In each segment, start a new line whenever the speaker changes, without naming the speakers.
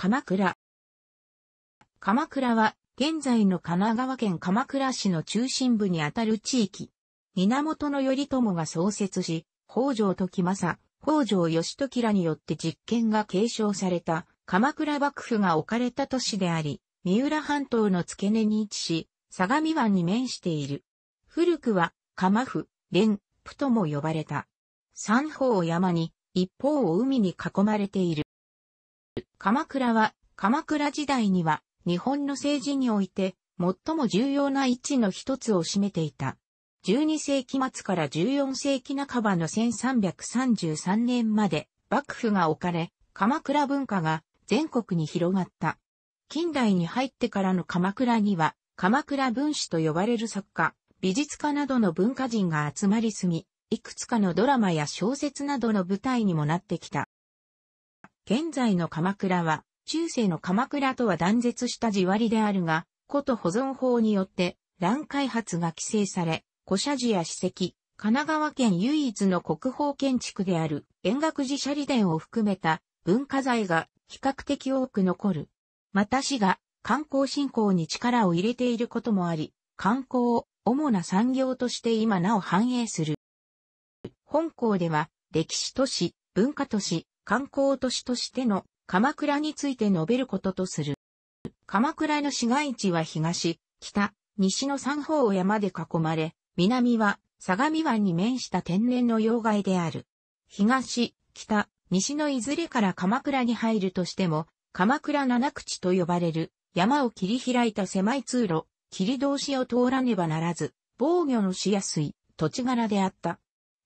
鎌倉。鎌倉は、現在の神奈川県鎌倉市の中心部にあたる地域。源頼朝が創設し、北条時政、北条義時らによって実権が継承された、鎌倉幕府が置かれた都市であり、三浦半島の付け根に位置し、相模湾に面している。古くは、鎌府、連、府とも呼ばれた。三方を山に、一方を海に囲まれている。鎌倉は、鎌倉時代には、日本の政治において、最も重要な位置の一つを占めていた。12世紀末から14世紀半ばの1333年まで、幕府が置かれ、鎌倉文化が全国に広がった。近代に入ってからの鎌倉には、鎌倉文史と呼ばれる作家、美術家などの文化人が集まりすぎ、いくつかのドラマや小説などの舞台にもなってきた。現在の鎌倉は、中世の鎌倉とは断絶した地割りであるが、古都保存法によって、乱開発が規制され、古社寺や史跡、神奈川県唯一の国宝建築である、円覚寺舎利殿を含めた文化財が比較的多く残る。また市が観光振興に力を入れていることもあり、観光を主な産業として今なお繁栄する。本校では、歴史都市、文化都市、観光都市としての鎌倉について述べることとする。鎌倉の市街地は東、北、西の三方を山で囲まれ、南は相模湾に面した天然の要害である。東、北、西のいずれから鎌倉に入るとしても、鎌倉七口と呼ばれる山を切り開いた狭い通路、切通しを通らねばならず、防御のしやすい土地柄であった。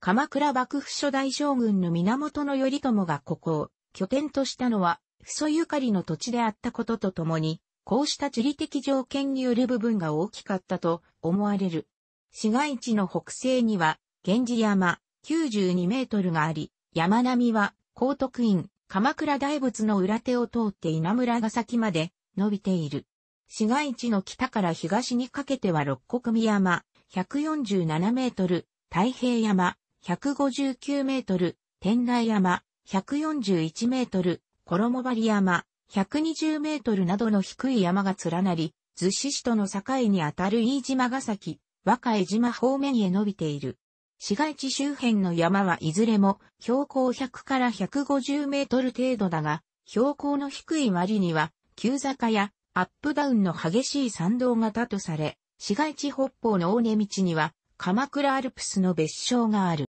鎌倉幕府初代将軍の源頼朝がここを拠点としたのは、不祖ゆかりの土地であったこととともに、こうした地理的条件による部分が大きかったと思われる。市街地の北西には、源氏山92メートルがあり、山並みは高徳院、鎌倉大仏の裏手を通って稲村ヶ崎まで伸びている。市街地の北から東にかけては六国見山147メートル、太平山159メートル、天台山、141メートル、衣張山、120メートルなどの低い山が連なり、逗子市との境にあたる飯島ヶ崎、歌江島方面へ伸びている。市街地周辺の山はいずれも標高100から150メートル程度だが、標高の低い割には、急坂やアップダウンの激しい山道型とされ、市街地北方の大根道には、鎌倉アルプスの別称がある。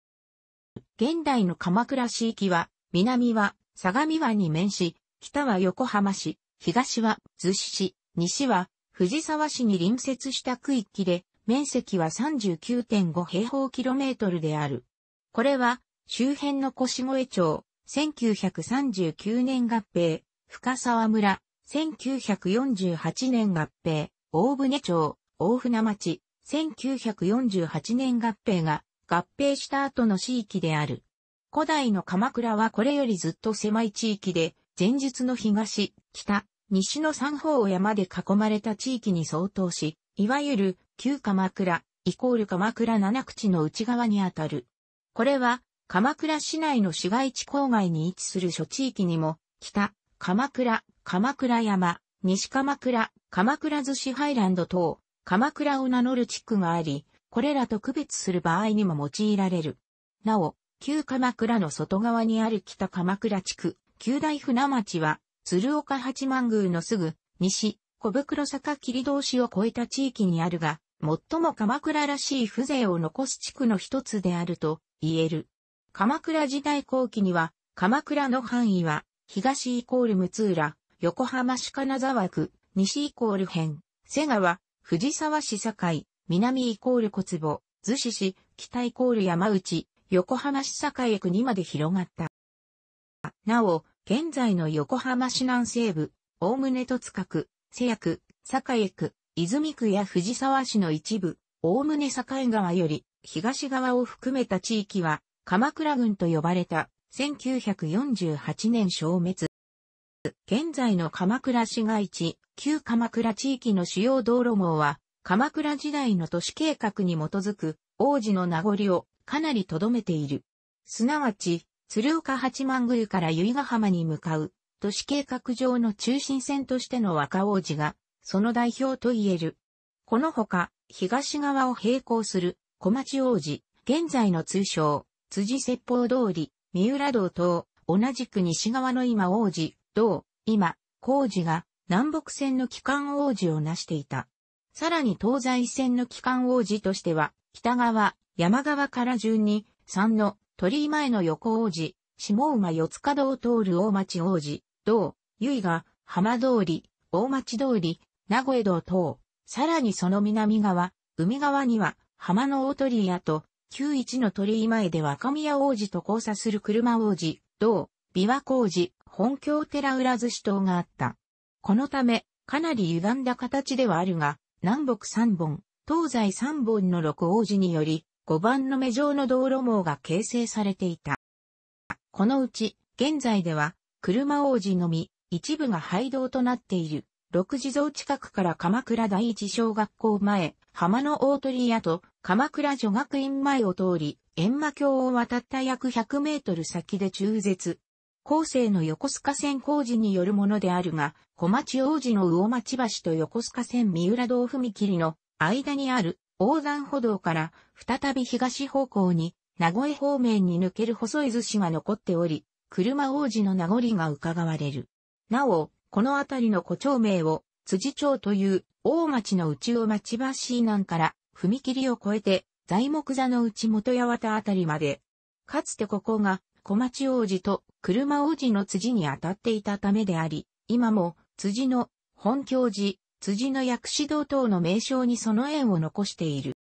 現代の鎌倉市域は、南は相模湾に面し、北は横浜市、東は逗子市、西は藤沢市に隣接した区域で、面積は39.5平方キロメートルである。これは、周辺の越越町、1939年合併、深沢村、1948年合併、大船町、大船町、1948年合併が合併した後の地域である。古代の鎌倉はこれよりずっと狭い地域で、前日の東、北、西の三方を山で囲まれた地域に相当し、いわゆる旧鎌倉、イコール鎌倉七口の内側にあたる。これは、鎌倉市内の市街地郊外に位置する諸地域にも、北、鎌倉、鎌倉山、西鎌倉、鎌倉寿司ハイランド等、鎌倉を名乗る地区があり、これらと区別する場合にも用いられる。なお、旧鎌倉の外側にある北鎌倉地区、旧大船町は、鶴岡八幡宮のすぐ、西、小袋坂切通しを越えた地域にあるが、最も鎌倉らしい風情を残す地区の一つであると言える。鎌倉時代後期には、鎌倉の範囲は、東イコール六浦、横浜市金沢区、西イコール辺、瀬川、藤沢市境、南イコール小坪、逗子市、北イコール山内、横浜市栄区にまで広がった。なお、現在の横浜市南西部、大お戸塚区、瀬谷区、栄区、泉区や藤沢市の一部、大お境川より東側を含めた地域は、鎌倉郡と呼ばれた1948年消滅。現在の鎌倉市街地、旧鎌倉地域の主要道路網は、鎌倉時代の都市計画に基づく王子の名残をかなり留めている。すなわち、鶴岡八幡宮から由比ヶ浜に向かう都市計画上の中心線としての若王子が、その代表と言える。このほか、東側を並行する小町王子、現在の通称、辻説法通り、三浦道等、同じく西側の今王子、道、今、工事が、南北線の機関王子を成していた。さらに東西線の機関王子としては、北側、山側から順に、3の鳥居前の横王子、下馬四つ角を通る大町王子、道、由井が、浜通り、大町通り、名古屋道等、さらにその南側、海側には、浜の大鳥居屋と、九一の鳥居前で若宮王子と交差する車王子、道、琵琶王子、本京寺浦寿司等があった。このため、かなり歪んだ形ではあるが、南北三本、東西三本の六王子により、五番の目状の道路網が形成されていた。このうち、現在では、車王子のみ、一部が廃道となっている、六地蔵近くから鎌倉第一小学校前、浜の大鳥屋と鎌倉女学院前を通り、閻魔橋を渡った約100メートル先で中絶、後世の横須賀線工事によるものであるが、小町王子の魚町橋と横須賀線三浦道踏切の間にある横断歩道から再び東方向に名古屋方面に抜ける細い寿司が残っており、車王子の名残が伺われる。なお、この辺りの古町名を辻町という大町の内を、町橋南から踏切を越えて材木座の内元八幡辺りまで。かつてここが小町王子と車王子の辻に当たっていたためであり、今も辻の本教寺、辻の薬師堂等の名称にその縁を残している。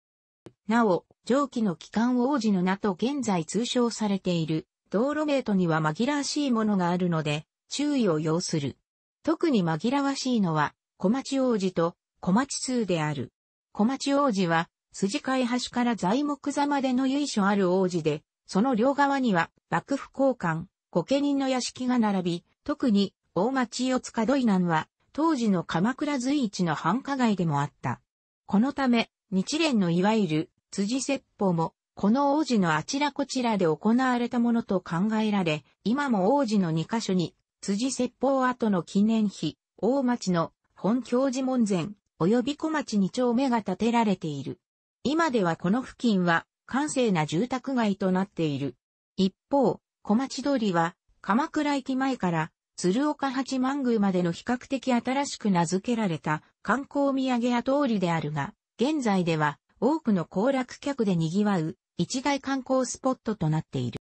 なお、上記の機関王子の名と現在通称されている道路名とには紛らわしいものがあるので、注意を要する。特に紛らわしいのは、小町王子と小町通である。小町王子は、筋飼いから材木座までの由緒ある王子で、その両側には幕府交換、御家人の屋敷が並び、特に大町四塚土南は当時の鎌倉随一の繁華街でもあった。このため、日蓮のいわゆる辻説法も、この王子のあちらこちらで行われたものと考えられ、今も王子の2カ所に、辻説法跡の記念碑、大町の本教寺門前、及び小町2丁目が建てられている。今ではこの付近は閑静な住宅街となっている。一方、小町通りは、鎌倉駅前から鶴岡八幡宮までの比較的新しく名付けられた観光土産屋通りであるが、現在では多くの行楽客で賑わう一大観光スポットとなっている。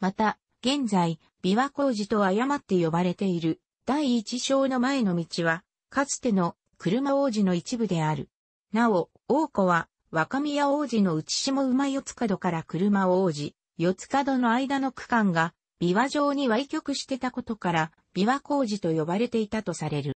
また、現在、琵琶工事と誤って呼ばれている第一章の前の道は、かつての車王子の一部である。なお、王子は若宮王子の内下馬四つ角から車王子、四つ角の間の区間が、琵琶城に歪曲してたことから、琵琶工事と呼ばれていたとされる。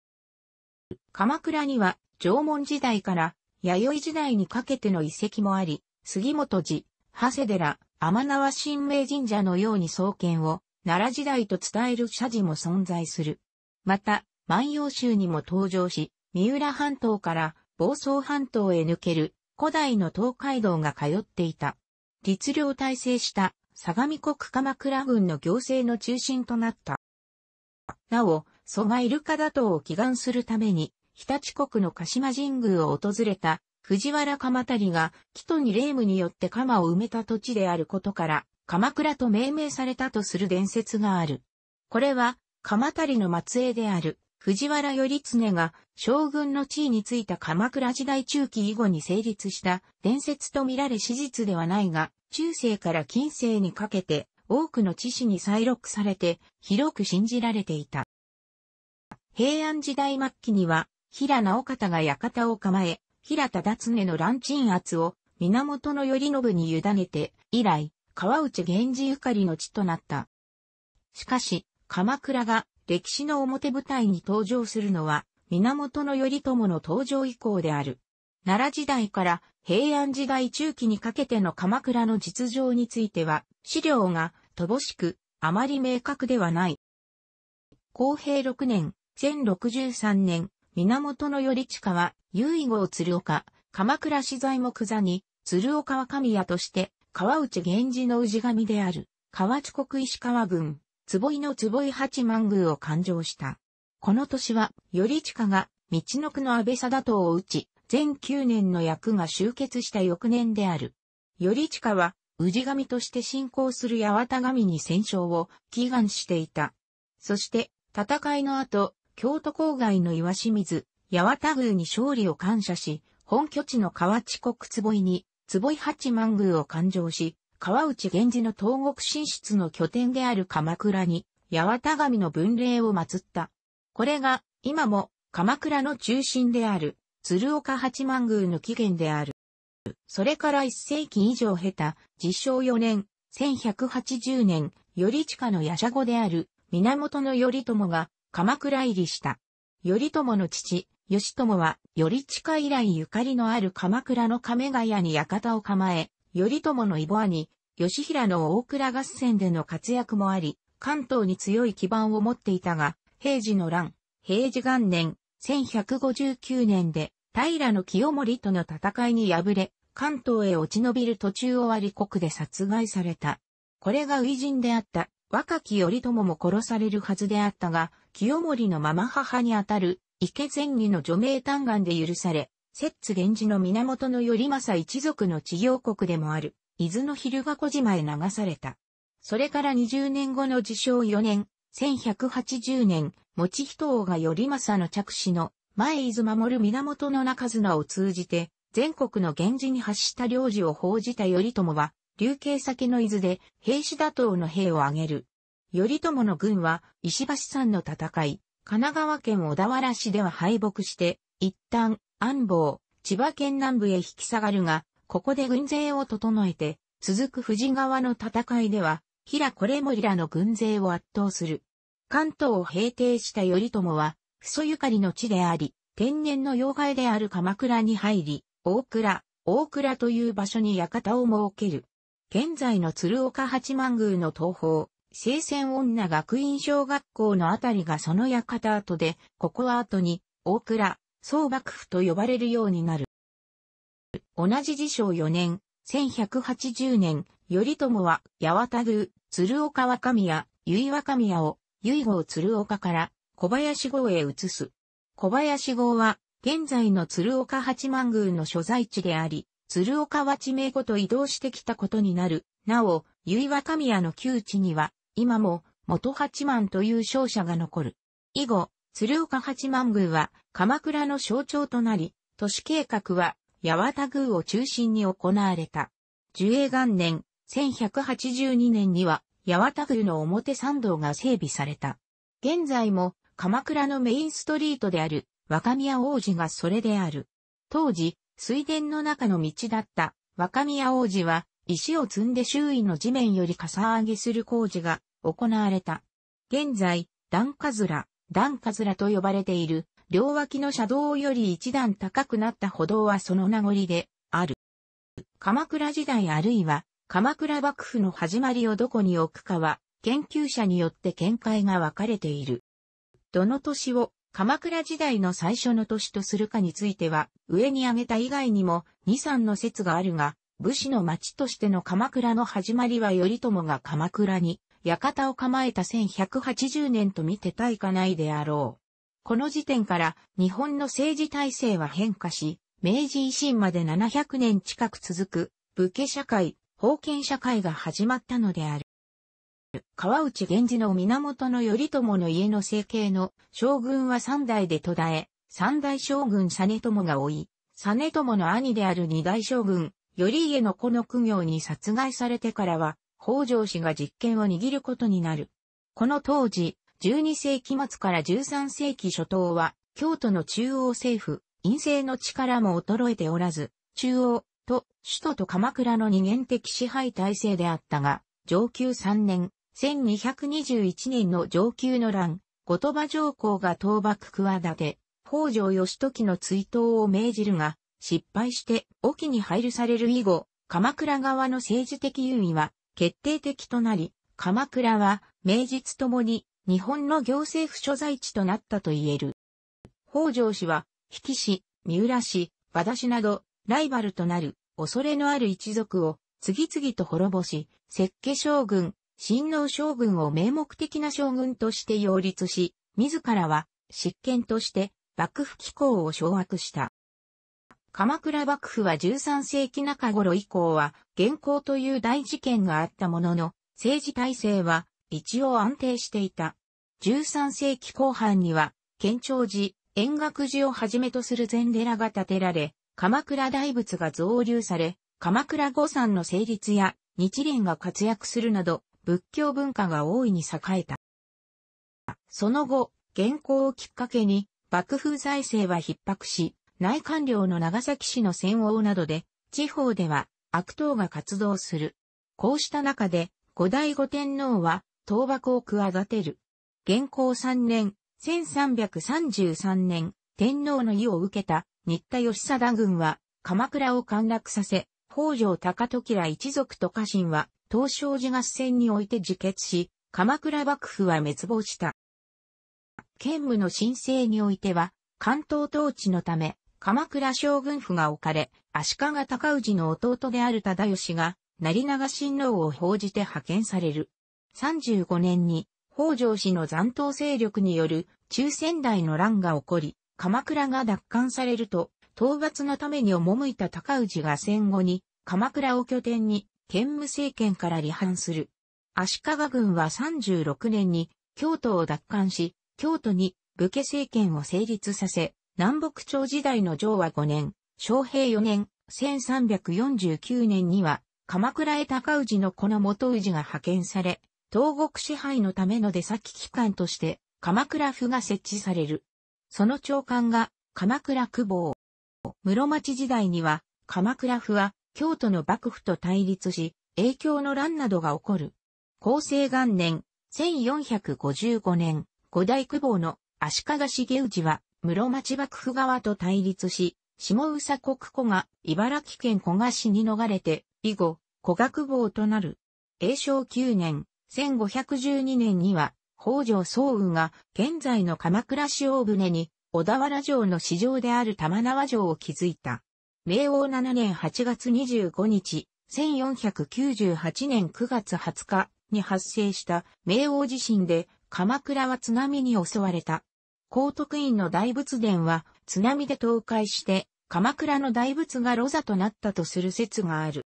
鎌倉には、縄文時代から、弥生時代にかけての遺跡もあり、杉本寺、長谷寺、天縄神明神社のように創建を、奈良時代と伝える社寺も存在する。また、万葉集にも登場し、三浦半島から房総半島へ抜ける古代の東海道が通っていた。律令体制した相模国鎌倉軍の行政の中心となった。なお、蘇我イルカ打倒を祈願するために、日立国の鹿島神宮を訪れた藤原鎌足が、木とに霊夢によって鎌を埋めた土地であることから、鎌倉と命名されたとする伝説がある。これは、鎌足の末裔である、藤原頼経が将軍の地位についた鎌倉時代中期以後に成立した伝説と見られ史実ではないが、中世から近世にかけて多くの知史に再録されて広く信じられていた。平安時代末期には、平直方が館を構え、平忠常の乱鎮圧を源頼信に委ねて、以来、川内源氏ゆかりの地となった。しかし、鎌倉が歴史の表舞台に登場するのは、源頼朝の登場以降である。奈良時代から平安時代中期にかけての鎌倉の実情については、資料が乏しく、あまり明確ではない。公平6年、1063年、源頼親は、遺号鶴岡、鎌倉資材木座に、鶴岡は神谷として、川内源氏の氏神である、河内国石川郡、坪井の坪井八幡宮を勘定した。この年は、頼親が、道の区の安倍貞党を打ち、全9年の役が集結した翌年である。頼親は、氏神として信仰する八幡神に戦勝を祈願していた。そして、戦いの後、京都郊外の岩清水、八幡宮に勝利を感謝し、本拠地の河内国坪井に、坪井八幡宮を勘定し、川内源氏の東国進出の拠点である鎌倉に、八幡神の文霊を祀った。これが、今も、鎌倉の中心である、鶴岡八幡宮の起源である。それから一世紀以上経た、自称4年、1180年、頼近の夜叉子である、源頼朝が、鎌倉入りした。頼朝の父、義朝は、頼近以来ゆかりのある鎌倉の亀ヶ谷に館を構え、頼朝の異母兄、吉平の大倉合戦での活躍もあり、関東に強い基盤を持っていたが、平治の乱、平治元年、1159年で、平清盛との戦いに敗れ、関東へ落ち延びる途中をわり国で殺害された。これが偉人であった若き頼朝も殺されるはずであったが、清盛のママ母にあたる池前義の除名嘆願で許され、摂津源氏の源頼政一族の治療国でもある、伊豆の昼が小島へ流された。それから20年後の自称4年、1180年、持人王が頼政の着手の前伊豆守る源の中綱を通じて、全国の源氏に発した領事を報じた頼朝は、流刑先の伊豆で兵士打倒の兵を挙げる。頼朝の軍は石橋山の戦い、神奈川県小田原市では敗北して、一旦安房、千葉県南部へ引き下がるが、ここで軍勢を整えて、続く富士川の戦いでは、平これもりらの軍勢を圧倒する。関東を平定した頼朝は、不祖ゆかりの地であり、天然の妖怪である鎌倉に入り、大倉、大倉という場所に館を設ける。現在の鶴岡八幡宮の東方、聖戦女学院小学校のあたりがその館跡で、ここは後に、大倉、総幕府と呼ばれるようになる。同じ時章4年、1180年、頼朝は八幡宮、鶴岡若宮、結若宮を、結号鶴岡から小林号へ移す。小林号は、現在の鶴岡八幡宮の所在地であり、鶴岡は地名ごと移動してきたことになる。なお、結若宮の旧地には、今も元八幡という商社が残る。以後、鶴岡八幡宮は鎌倉の象徴となり、都市計画は八幡宮を中心に行われた。寿永元年、1182年には八幡宮の表参道が整備された。現在も鎌倉のメインストリートである若宮王子がそれである。当時、水田の中の道だった若宮王子は石を積んで周囲の地面よりかさ上げする工事が行われた。現在、段カズラ、段カズラと呼ばれている、両脇の車道より一段高くなった歩道はその名残で、ある。鎌倉時代あるいは、鎌倉幕府の始まりをどこに置くかは、研究者によって見解が分かれている。どの年を鎌倉時代の最初の年とするかについては、上に挙げた以外にも、二三の説があるが、武士の町としての鎌倉の始まりは頼朝が鎌倉に館を構えた1180年と見て対かないであろう。この時点から日本の政治体制は変化し、明治維新まで700年近く続く武家社会、封建社会が始まったのである。川内源氏の源頼朝の家の整形の将軍は三代で途絶え、三代将軍実朝が追い、実朝の兄である二代将軍、頼家の子の苦行に殺害されてからは、北条氏が実権を握ることになる。この当時、12世紀末から13世紀初頭は、京都の中央政府、陰政の力も衰えておらず、中央、と、首都と鎌倉の二元的支配体制であったが、上級3年、1221年の上級の乱、後鳥羽上皇が倒幕企て、北条義時の追悼を命じるが、失敗して、沖に配慮される以後、鎌倉側の政治的優位は、決定的となり、鎌倉は名実ともに日本の行政府所在地となったと言える。北条氏は、引き氏、三浦氏、和田氏など、ライバルとなる、恐れのある一族を、次々と滅ぼし、石家将軍、新能将軍を名目的な将軍として擁立し、自らは、執権として、幕府機構を掌握した。鎌倉幕府は13世紀中頃以降は、現行という大事件があったものの、政治体制は一応安定していた。13世紀後半には、県庁寺、円覚寺をはじめとする禅寺が建てられ、鎌倉大仏が増流され、鎌倉御山の成立や日蓮が活躍するなど、仏教文化が大いに栄えた。その後、現行をきっかけに、幕府財政は逼迫し、内官僚の長崎市の専王などで、地方では悪党が活動する。こうした中で、後醍醐天皇は、倒幕を企てる。元寇三年、1333年、天皇の意を受けた、新田義貞軍は、鎌倉を陥落させ、北条高時ら一族と家臣は、東照寺合戦において自決し、鎌倉幕府は滅亡した。兼務の申請においては、関東統治のため、鎌倉将軍府が置かれ、足利尊氏の弟である忠義が、成長親王を報じて派遣される。35年に、北条氏の残党勢力による中仙台の乱が起こり、鎌倉が奪還されると、討伐のために赴いた高氏が戦後に、鎌倉を拠点に、兼務政権から離反する。足利軍は36年に、京都を奪還し、京都に武家政権を成立させ、南北朝時代の上和5年、昭平4年、1349年には、鎌倉へ高氏の子の元氏が派遣され、東国支配のための出先機関として、鎌倉府が設置される。その長官が、鎌倉久保。室町時代には、鎌倉府は、京都の幕府と対立し、影響の乱などが起こる。厚生元年、1455年、五代久保の足利茂氏は、室町幕府側と対立し、下宇佐国古が茨城県古河市に逃れて、以後、古学坊となる。永正9年、1512年には、北条宗雲が現在の鎌倉市大船に小田原城の市場である玉縄城を築いた。明王7年8月25日、1498年9月20日に発生した明王地震で鎌倉は津波に襲われた。高徳院の大仏殿は津波で倒壊して鎌倉の大仏がロ座となったとする説がある。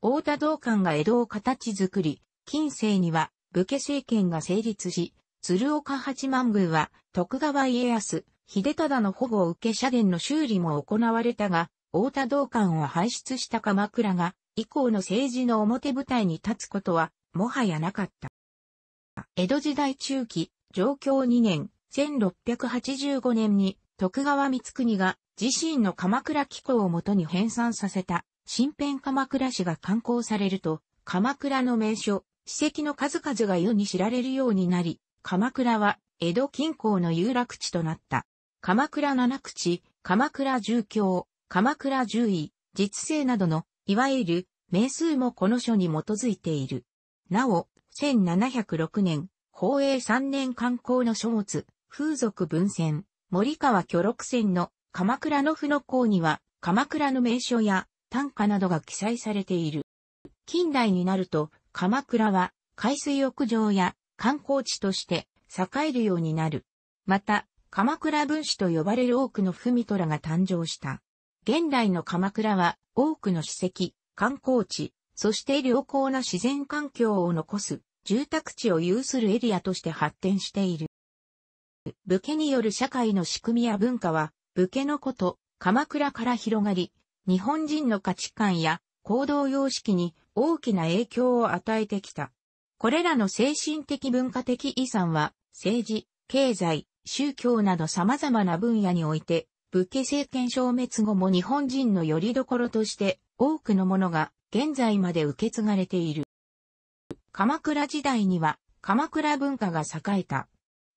大田道館が江戸を形作り、近世には武家政権が成立し、鶴岡八幡宮は徳川家康、秀忠の保護を受け社殿の修理も行われたが、大田道館を排出した鎌倉が以降の政治の表舞台に立つことはもはやなかった。江戸時代中期、上京2年、1685年に徳川光国が自身の鎌倉紀行をもとに編纂させた新編鎌倉史が刊行されると、鎌倉の名所、史跡の数々が世に知られるようになり、鎌倉は江戸近郊の有楽地となった。鎌倉七口、鎌倉住教、鎌倉獣医、実生などの、いわゆる名数もこの書に基づいている。なお、1706年、宝永3年刊行の書物、風俗文船、森川巨六船の鎌倉の府の項には、鎌倉の名所や短歌などが記載されている。近代になると、鎌倉は海水浴場や観光地として栄えるようになる。また、鎌倉文史と呼ばれる多くの文虎が誕生した。現代の鎌倉は多くの史跡、観光地、そして良好な自然環境を残す住宅地を有するエリアとして発展している。武家による社会の仕組みや文化は、武家のこと、鎌倉から広がり、日本人の価値観や行動様式に大きな影響を与えてきた。これらの精神的文化的遺産は、政治、経済、宗教など様々な分野において、武家政権消滅後も日本人の拠り所として多くのものが現在まで受け継がれている。鎌倉時代には鎌倉文化が栄えた。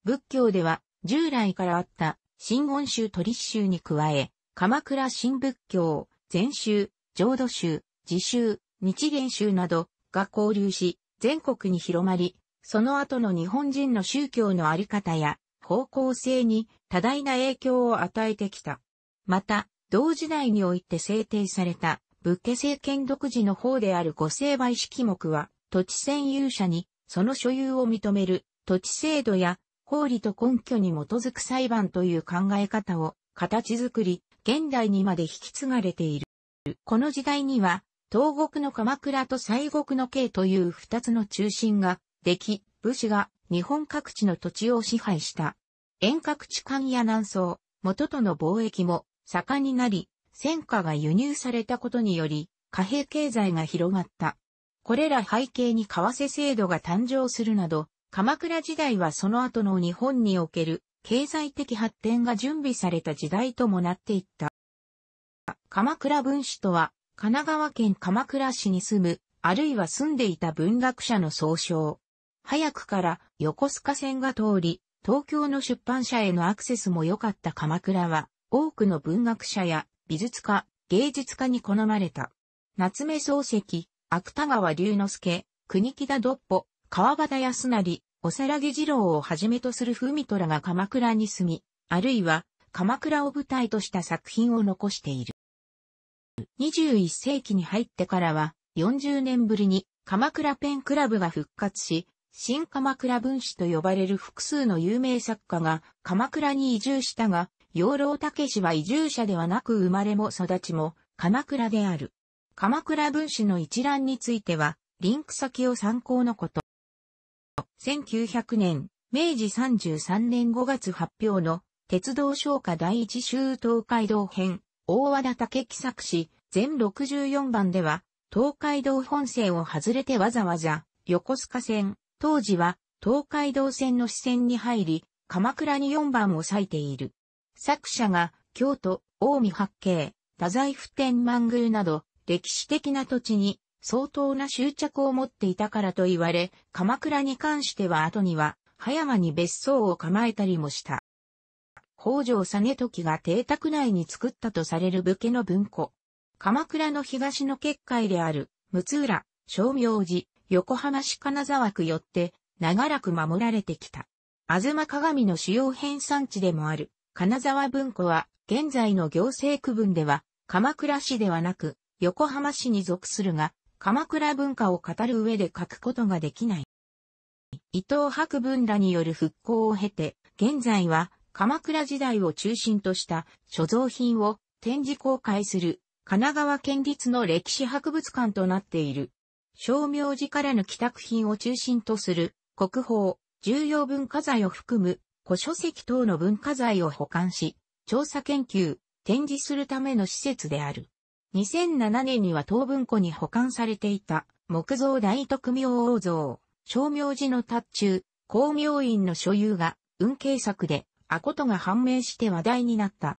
仏教では従来からあった新言宗取宗に加え、鎌倉新仏教、禅宗、浄土宗、自宗、日元宗などが交流し、全国に広まり、その後の日本人の宗教のあり方や方向性に多大な影響を与えてきた。また、同時代において制定された仏家政権独自の方である御成敗式目は、土地占有者にその所有を認める土地制度や法理と根拠に基づく裁判という考え方を形作り、現代にまで引き継がれている。この時代には、東国の鎌倉と西国の京という二つの中心が、でき、武士が日本各地の土地を支配した。遠隔地間や南宋、元との貿易も盛んになり、戦火が輸入されたことにより、貨幣経済が広がった。これら背景に為替制度が誕生するなど、鎌倉時代はその後の日本における経済的発展が準備された時代ともなっていった。鎌倉文史とは、神奈川県鎌倉市に住む、あるいは住んでいた文学者の総称。早くから横須賀線が通り、東京の出版社へのアクセスも良かった鎌倉は、多くの文学者や美術家、芸術家に好まれた。夏目漱石、芥川龍之介、国木田独歩、川端康成、おさらぎ二郎をはじめとする文虎が鎌倉に住み、あるいは鎌倉を舞台とした作品を残している。21世紀に入ってからは40年ぶりに鎌倉ペンクラブが復活し、新鎌倉文史と呼ばれる複数の有名作家が鎌倉に移住したが、養老武氏は移住者ではなく生まれも育ちも鎌倉である。鎌倉文史の一覧については、リンク先を参考のこと。1900年、明治33年5月発表の、鉄道昇華第一州東海道編、大和田武木作詞、全64番では、東海道本線を外れてわざわざ、横須賀線、当時は、東海道線の支線に入り、鎌倉に4番を割いている。作者が、京都、大見八景、太宰府天満宮など、歴史的な土地に相当な執着を持っていたからと言われ、鎌倉に関しては後には、葉山に別荘を構えたりもした。北条実時が邸宅内に作ったとされる武家の文庫。鎌倉の東の結界である、六浦、正明寺、横浜市金沢区よって、長らく守られてきた。東鏡の主要編産地でもある、金沢文庫は、現在の行政区分では、鎌倉市ではなく、横浜市に属するが、鎌倉文化を語る上で書くことができない。伊藤博文らによる復興を経て、現在は鎌倉時代を中心とした所蔵品を展示公開する神奈川県立の歴史博物館となっている。商名寺からの帰宅品を中心とする国宝、重要文化財を含む古書籍等の文化財を保管し、調査研究、展示するための施設である。2007年には東文庫に保管されていた木造大徳明王像、小明寺の達中、光明院の所有が運慶作でアコトが判明して話題になった。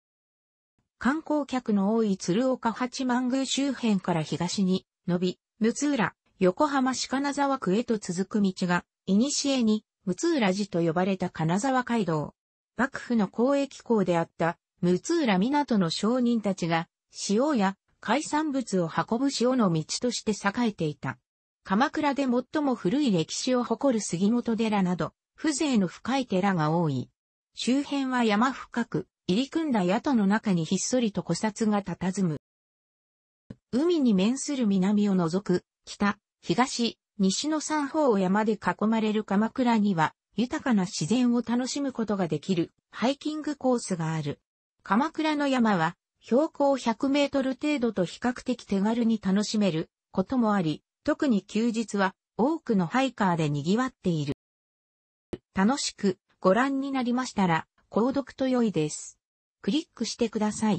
観光客の多い鶴岡八幡宮周辺から東に伸び、六浦、横浜市金沢区へと続く道が、古に六浦寺と呼ばれた金沢街道。幕府の交易港であった、六浦港の商人たちが、塩や海産物を運ぶ潮の道として栄えていた。鎌倉で最も古い歴史を誇る杉本寺など、風情の深い寺が多い。周辺は山深く、入り組んだ宿の中にひっそりと古刹が佇む。海に面する南を除く、北、東、西の三方を山で囲まれる鎌倉には、豊かな自然を楽しむことができるハイキングコースがある。鎌倉の山は標高100メートル程度と比較的手軽に楽しめることもあり、特に休日は多くのハイカーで賑わっている。楽しくご覧になりましたら、購読と良いです。クリックしてください。